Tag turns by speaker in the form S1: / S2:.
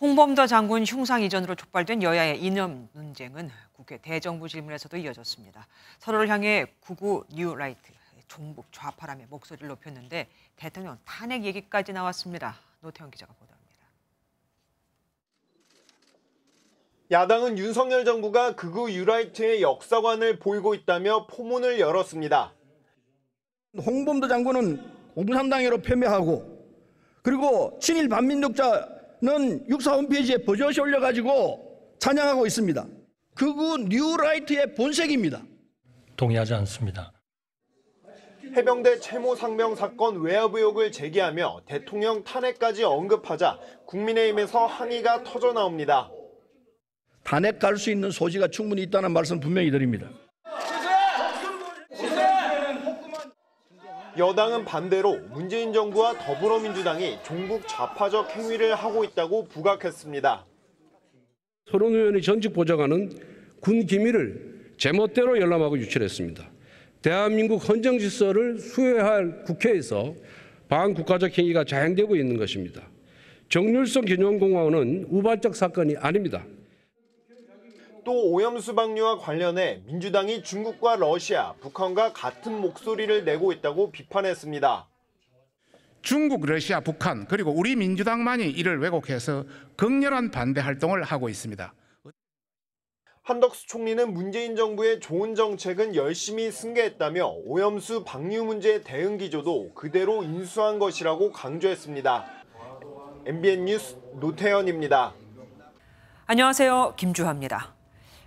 S1: 홍범도 장군 흉상 이전으로 촉발된 여야의 이념 논쟁은 국회 대정부 질문에서도 이어졌습니다. 서로를 향해 구구 뉴라이트, 종북 좌파라의 목소리를 높였는데 대통령 탄핵 얘기까지 나왔습니다. 노태현 기자가 보도합니다.
S2: 야당은 윤석열 정부가 극우 유라이트의 역사관을 보이고 있다며 포문을 열었습니다.
S3: 홍범도 장군은 공산당으로 패배하고 그리고 친일 반민족자 는6 4 홈페이지에 버젓이 올려가지고 찬양하고 있습니다. 그구 뉴라이트의 본색입니다.
S2: 동의하지 않습니다.
S3: 해병대 채모
S2: 상병 사건 외압 의혹을 제기하며 대통령 탄핵까지 언급하자 국민의힘에서 항의가 터져 나옵니다.
S3: 탄핵 갈 수 있는 소지가 충분히 있다는 말씀 분명히 드립니다.
S2: 여당은 반대로 문재인 정부와 더불어민주당이 종북 좌파적 행위를 하고 있다고 부각했습니다.
S3: 서른 의원이 전직 보좌관은 군 기밀을 제멋대로 열람하고 유출했습니다. 대한민국 헌정 질서를 수호할 국회에서 반국가적 행위가 자행되고 있는 것입니다. 정률성 균형공화원은 우발적 사건이 아닙니다.
S2: 또 오염수 방류와 관련해 민주당이 중국과 러시아, 북한과 같은 목소리를 내고 있다고 비판했습니다. 중국, 러시아, 북한 그리고 우리 민주당만이 이를 왜곡해서 극렬한 반대 활동을 하고 있습니다. 한덕수 총리는 문재인 정부의 좋은 정책은 열심히 승계했다며 오염수 방류 문제 대응 기조도 그대로 인수한 것이라고 강조했습니다. MBN 뉴스
S1: 노태현입니다. 안녕하세요. 김주화입니다.